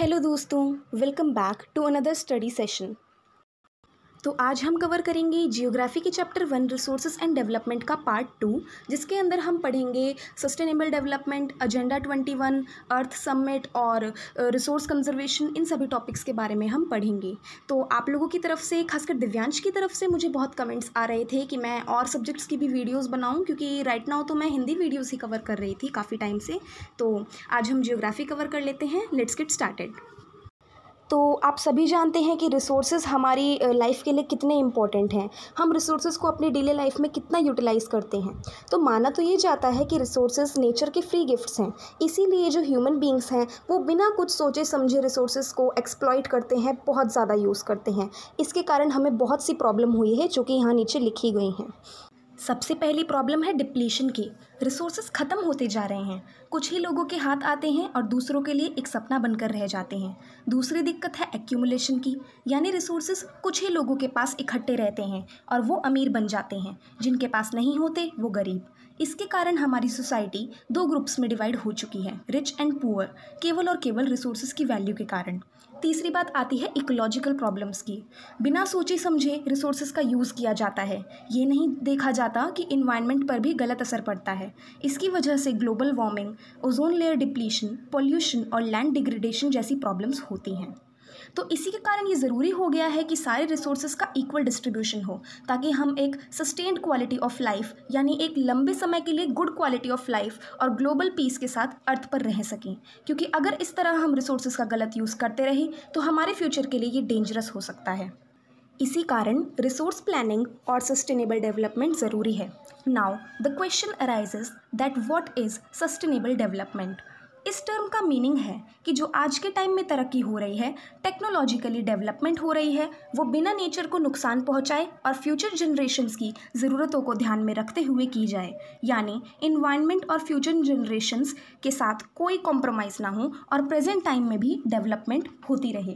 hello दोस्तों welcome back to another study session तो आज हम कवर करेंगे जियोग्राफी के chapter one resources and development का पार्ट टू जिसके अंदर हम पढ़ेंगे sustainable development agenda twenty one earth summit और रिसोर्स कंजर्वेशन इन सभी टॉपिक्स के बारे में हम पढ़ेंगे तो आप लोगों की तरफ से खासकर दिव्यांश की तरफ से मुझे बहुत कमेंट्स आ रहे थे कि मैं और सब्जेक्ट्स की भी वीडियोज़ बनाऊँ क्योंकि राइट नाउ तो मैं हिंदी वीडियोज़ ही कवर कर रही थी काफ़ी टाइम से तो आज हम जियोग्राफी कवर कर लेते हैं लेट्स गेट स्टार्टेड तो आप सभी जानते हैं कि रिसोर्सेज हमारी लाइफ के लिए कितने इंपॉर्टेंट हैं हम रिसोर्सेज को अपनी डेली लाइफ में कितना यूटिलाइज़ करते हैं तो माना तो ये जाता है कि रिसोर्सेज नेचर के फ्री गिफ्ट्स हैं इसीलिए जो ह्यूमन बींग्स हैं वो बिना कुछ सोचे समझे रिसोर्सेज को एक्सप्लॉयट करते हैं बहुत ज़्यादा यूज़ करते हैं इसके कारण हमें बहुत सी प्रॉब्लम हुई है जो कि यहाँ नीचे लिखी गई हैं सबसे पहली प्रॉब्लम है डिप्लीशन की रिसोर्सेज ख़त्म होते जा रहे हैं कुछ ही लोगों के हाथ आते हैं और दूसरों के लिए एक सपना बनकर रह जाते हैं दूसरी दिक्कत है एक्यूमुलेशन की यानी रिसोर्सेज कुछ ही लोगों के पास इकट्ठे रहते हैं और वो अमीर बन जाते हैं जिनके पास नहीं होते वो गरीब इसके कारण हमारी सोसाइटी दो ग्रुप्स में डिवाइड हो चुकी है रिच एंड पुअर केवल और केवल रिसोर्सेज की वैल्यू के कारण तीसरी बात आती है इकोलॉजिकल प्रॉब्लम्स की बिना सोचे समझे रिसोर्सेज का यूज़ किया जाता है ये नहीं देखा जाता कि इन्वायरमेंट पर भी गलत असर पड़ता है इसकी वजह से global warming ozone layer depletion pollution और लैंड डिग्रेडेशन जैसी प्रॉब्लम्स होती हैं तो इसी के कारण ये ज़रूरी हो गया है कि सारे रिसोर्सेज का इक्वल डिस्ट्रीब्यूशन हो ताकि हम एक सस्टेन्ड क्वालिटी ऑफ लाइफ यानी एक लंबे समय के लिए गुड क्वालिटी ऑफ लाइफ और ग्लोबल पीस के साथ अर्थ पर रह सकें क्योंकि अगर इस तरह हम रिसोर्सेज का गलत यूज़ करते रहे तो हमारे फ्यूचर के लिए ये डेंजरस हो सकता है इसी कारण रिसोर्स प्लानिंग और सस्टेनेबल डेवलपमेंट ज़रूरी है now the question arises that what is sustainable development इस टर्म का मीनिंग है कि जो आज के टाइम में तरक्की हो रही है टेक्नोलॉजिकली डेवलपमेंट हो रही है वो बिना नेचर को नुकसान पहुंचाए और फ्यूचर जनरेशन्स की ज़रूरतों को ध्यान में रखते हुए की जाए यानी इन्वायरमेंट और फ्यूचर जनरेशन्स के साथ कोई कॉम्प्रोमाइज़ ना हो और प्रेजेंट टाइम में भी डेवलपमेंट होती रहे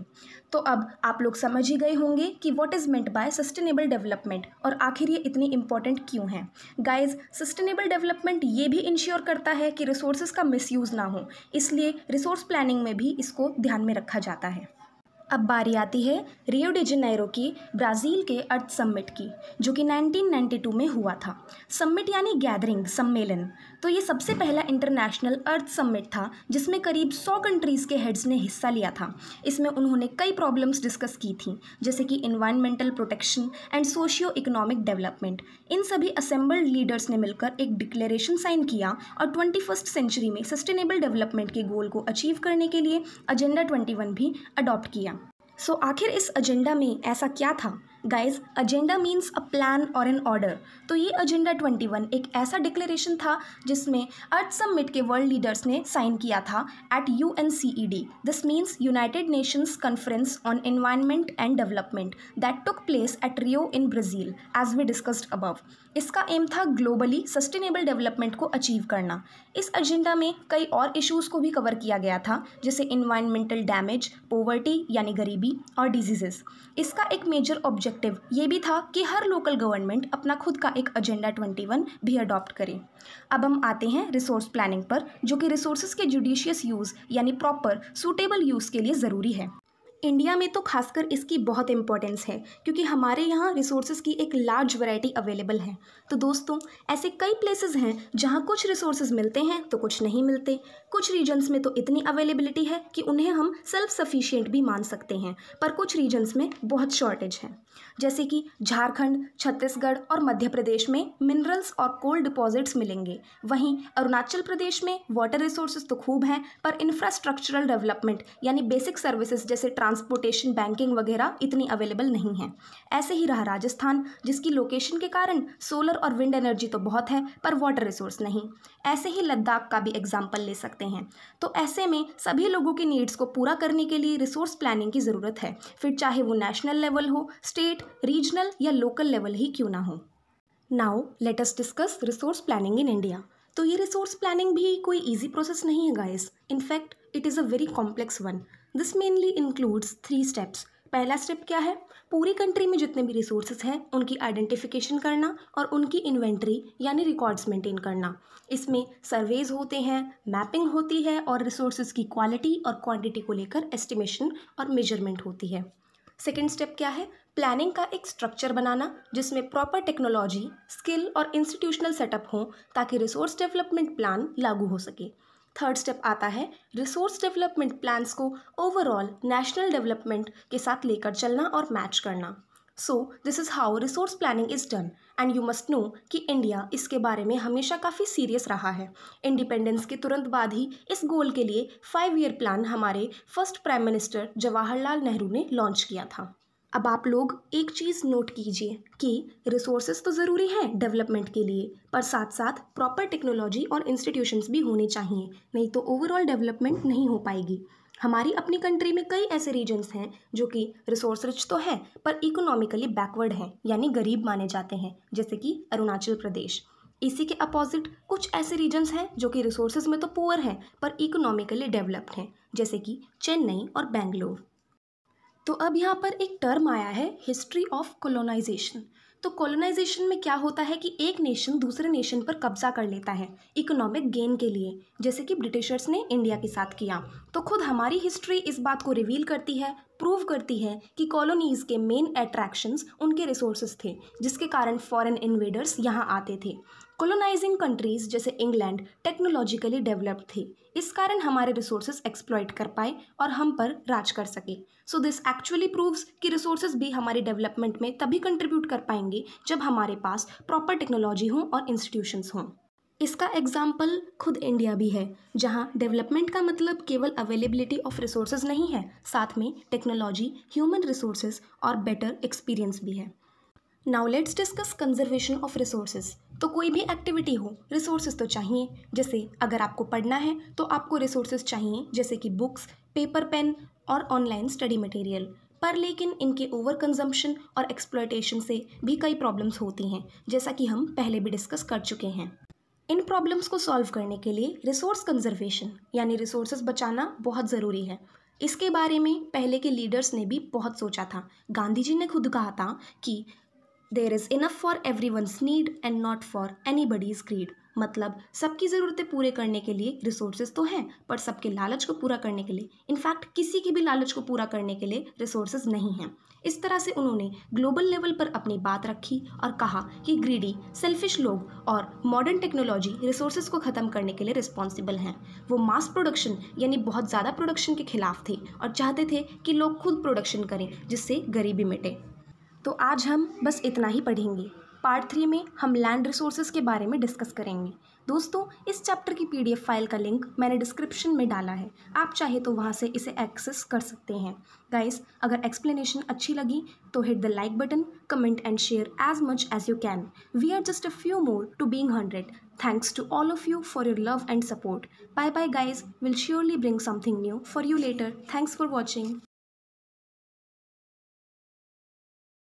तो अब आप लोग समझ ही गए होंगे कि what is meant by sustainable development और आखिर ये इतनी इंपॉर्टेंट क्यों है गाइज सस्टेनेबल डेवलपमेंट ये भी इंश्योर करता है कि रिसोर्सेज का मिसयूज़ ना हो इसलिए रिसोर्स प्लानिंग में भी इसको ध्यान में रखा जाता है अब बारी आती है रियो डी जेनेरो की ब्राज़ील के अर्थ सम्मिट की जो कि 1992 में हुआ था सम्मिट यानी गैदरिंग सम्मेलन तो ये सबसे पहला इंटरनेशनल अर्थ सम्मिट था जिसमें करीब 100 कंट्रीज़ के हेड्स ने हिस्सा लिया था इसमें उन्होंने कई प्रॉब्लम्स डिस्कस की थी जैसे कि environmental protection and socio economic development इन सभी असेंबल्ड लीडर्स ने मिलकर एक डिक्लेरेशन साइन किया और ट्वेंटी सेंचुरी में सस्टेनेबल डेवलपमेंट के गोल को अचीव करने के लिए एजेंडा ट्वेंटी भी अडॉप्ट किया सो आखिर इस एजेंडा में ऐसा क्या था guys agenda means a plan और एन ऑर्डर तो ये एजेंडा 21 एक ऐसा डिक्लेरेशन था जिसमें अर्थ समिट के वर्ल्ड लीडर्स ने साइन किया था at U N C E D this means United Nations conference on environment and development that took place at Rio in Brazil as we discussed above इसका aim था globally sustainable development को achieve करना इस agenda में कई और issues को भी कवर किया गया था जैसे इन्वायरमेंटल डैमेज पोवर्टी यानी गरीबी और डिजीजेस इसका एक मेजर ऑब्जेक्ट ऑब्जेक्टिव ये भी था कि हर लोकल गवर्नमेंट अपना खुद का एक एजेंडा ट्वेंटी वन भी अडॉप्ट करे अब हम आते हैं रिसोर्स प्लानिंग पर जो कि रिसोर्सेज के जुडिशियस यूज़ यानी प्रॉपर सूटेबल यूज़ के लिए ज़रूरी है इंडिया में तो खासकर इसकी बहुत इंपॉर्टेंस है क्योंकि हमारे यहाँ रिसोर्सेज की एक लार्ज वैरायटी अवेलेबल है तो दोस्तों ऐसे कई प्लेसेस हैं जहाँ कुछ रिसोर्सेज मिलते हैं तो कुछ नहीं मिलते कुछ रीजन्स में तो इतनी अवेलेबिलिटी है कि उन्हें हम सेल्फ सफिशियंट भी मान सकते हैं पर कुछ रीजन्स में बहुत शॉर्टेज है जैसे कि झारखंड छत्तीसगढ़ और मध्य प्रदेश में मिनरल्स और कोल डिपॉजिट्स मिलेंगे वहीं अरुणाचल प्रदेश में वाटर रिसोर्सेज तो खूब हैं पर इंफ्रास्ट्रक्चरल डेवलपमेंट यानी बेसिक सर्विसेज जैसे ट्रांस ट्रांसपोर्टेशन बैंकिंग वगैरह इतनी अवेलेबल नहीं है ऐसे ही रहा राजस्थान जिसकी लोकेशन के कारण सोलर और विंड एनर्जी तो बहुत है पर वाटर रिसोर्स नहीं ऐसे ही लद्दाख का भी एग्जाम्पल ले सकते हैं तो ऐसे में सभी लोगों की नीड्स को पूरा करने के लिए रिसोर्स प्लानिंग की ज़रूरत है फिर चाहे वो नेशनल लेवल हो स्टेट रीजनल या लोकल लेवल ही क्यों ना हो now let's discuss resource planning in India तो ये रिसोर्स प्लानिंग भी कोई ईजी प्रोसेस नहीं है guys in fact it is a very complex one this mainly includes three steps पहला स्टेप क्या है पूरी कंट्री में जितने भी रिसोर्सेज हैं उनकी आइडेंटिफिकेशन करना और उनकी इन्वेंट्री यानी रिकॉर्ड्स मेंटेन करना इसमें सर्वेज होते हैं मैपिंग होती है और रिसोर्सेज की क्वालिटी और क्वांटिटी को लेकर एस्टिमेशन और मेजरमेंट होती है सेकेंड स्टेप क्या है प्लानिंग का एक स्ट्रक्चर बनाना जिसमें प्रॉपर टेक्नोलॉजी स्किल और इंस्टीट्यूशनल सेटअप हो ताकि रिसोर्स डेवलपमेंट प्लान लागू हो सके थर्ड स्टेप आता है रिसोर्स डेवलपमेंट प्लान्स को ओवरऑल नेशनल डेवलपमेंट के साथ लेकर चलना और मैच करना so this is how resource planning is done and you must know कि इंडिया इसके बारे में हमेशा काफ़ी सीरियस रहा है इंडिपेंडेंस के तुरंत बाद ही इस गोल के लिए फाइव ईयर प्लान हमारे first prime minister Jawaharlal Nehru ने लॉन्च किया था अब आप लोग एक चीज़ नोट कीजिए कि रिसोर्सेज तो ज़रूरी हैं डेवलपमेंट के लिए पर साथ साथ प्रॉपर टेक्नोलॉजी और इंस्टीट्यूशंस भी होने चाहिए नहीं तो ओवरऑल डेवलपमेंट नहीं हो पाएगी हमारी अपनी कंट्री में कई ऐसे रीजन्स हैं जो कि रिसोर्स रिच तो है पर इकोनॉमिकली बैकवर्ड हैं यानी गरीब माने जाते हैं जैसे कि अरुणाचल प्रदेश इसी के अपोजिट कुछ ऐसे रीजन्स हैं जो कि रिसोर्सेज में तो पुअर हैं पर इकोनॉमिकली डेवलप्ड हैं जैसे कि चेन्नई और बेंगलोर तो अब यहाँ पर एक टर्म आया है हिस्ट्री ऑफ कॉलोनाइजेशन तो कॉलोनाइजेशन में क्या होता है कि एक नेशन दूसरे नेशन पर कब्जा कर लेता है इकोनॉमिक गेन के लिए जैसे कि ब्रिटिशर्स ने इंडिया के साथ किया तो खुद हमारी हिस्ट्री इस बात को रिवील करती है प्रूव करती है कि कॉलोनीज़ के मेन अट्रैक्शंस उनके रिसोर्सेज थे जिसके कारण फॉरेन इन्वेडर्स यहाँ आते थे कोलोनाइजिंग कंट्रीज़ जैसे इंग्लैंड टेक्नोलॉजिकली डेवलप्ड थी इस कारण हमारे रिसोर्सेज एक्सप्लॉयट कर पाए और हम पर राज कर सके सो दिस एक्चुअली प्रूव्स कि रिसोर्सेज भी हमारे डेवलपमेंट में तभी कंट्रीब्यूट कर पाएंगे जब हमारे पास प्रॉपर टेक्नोलॉजी हों और इंस्टीट्यूशंस हों इसका एग्जाम्पल खुद इंडिया भी है जहाँ डेवलपमेंट का मतलब केवल अवेलेबिलिटी ऑफ रिसोर्सेज नहीं है साथ में टेक्नोलॉजी ह्यूमन रिसोर्सेज और बेटर एक्सपीरियंस भी है now let's discuss conservation of resources तो कोई भी एक्टिविटी हो रिसोर्सेज तो चाहिए जैसे अगर आपको पढ़ना है तो आपको रिसोर्सेज चाहिए जैसे कि बुक्स पेपर पेन और ऑनलाइन स्टडी मटेरियल पर लेकिन इनके ओवर कंजम्पशन और एक्सप्लॉयटेशन से भी कई प्रॉब्लम्स होती हैं जैसा कि हम पहले भी डिस्कस कर चुके हैं इन प्रॉब्लम्स को सॉल्व करने के लिए रिसोर्स कंजर्वेशन यानी रिसोर्सेज बचाना बहुत ज़रूरी है इसके बारे में पहले के लीडर्स ने भी बहुत सोचा था गांधी जी ने खुद कहा था कि there is enough for everyone's need and not for anybody's greed मतलब सबकी ज़रूरतें पूरे करने के लिए रिसोर्सेज तो हैं पर सबके लालच को पूरा करने के लिए इनफैक्ट किसी की भी लालच को पूरा करने के लिए रिसोर्सेज नहीं हैं इस तरह से उन्होंने ग्लोबल लेवल पर अपनी बात रखी और कहा कि ग्रीडी सेल्फिश लोग और मॉडर्न टेक्नोलॉजी रिसोर्सेज को ख़त्म करने के लिए रिस्पॉन्सिबल हैं वो मास प्रोडक्शन यानी बहुत ज़्यादा प्रोडक्शन के खिलाफ थे और चाहते थे कि लोग खुद प्रोडक्शन करें जिससे गरीबी मिटे तो आज हम बस इतना ही पढ़ेंगे पार्ट थ्री में हम लैंड रिसोर्सेज के बारे में डिस्कस करेंगे दोस्तों इस चैप्टर की पीडीएफ फाइल का लिंक मैंने डिस्क्रिप्शन में डाला है आप चाहे तो वहाँ से इसे एक्सेस कर सकते हैं गाइस अगर एक्सप्लेनेशन अच्छी लगी तो hit the like button comment and share as much as you can we are just a few more to being hundred thanks to all of you for your love and support bye bye guys will surely bring something new for you later thanks for watching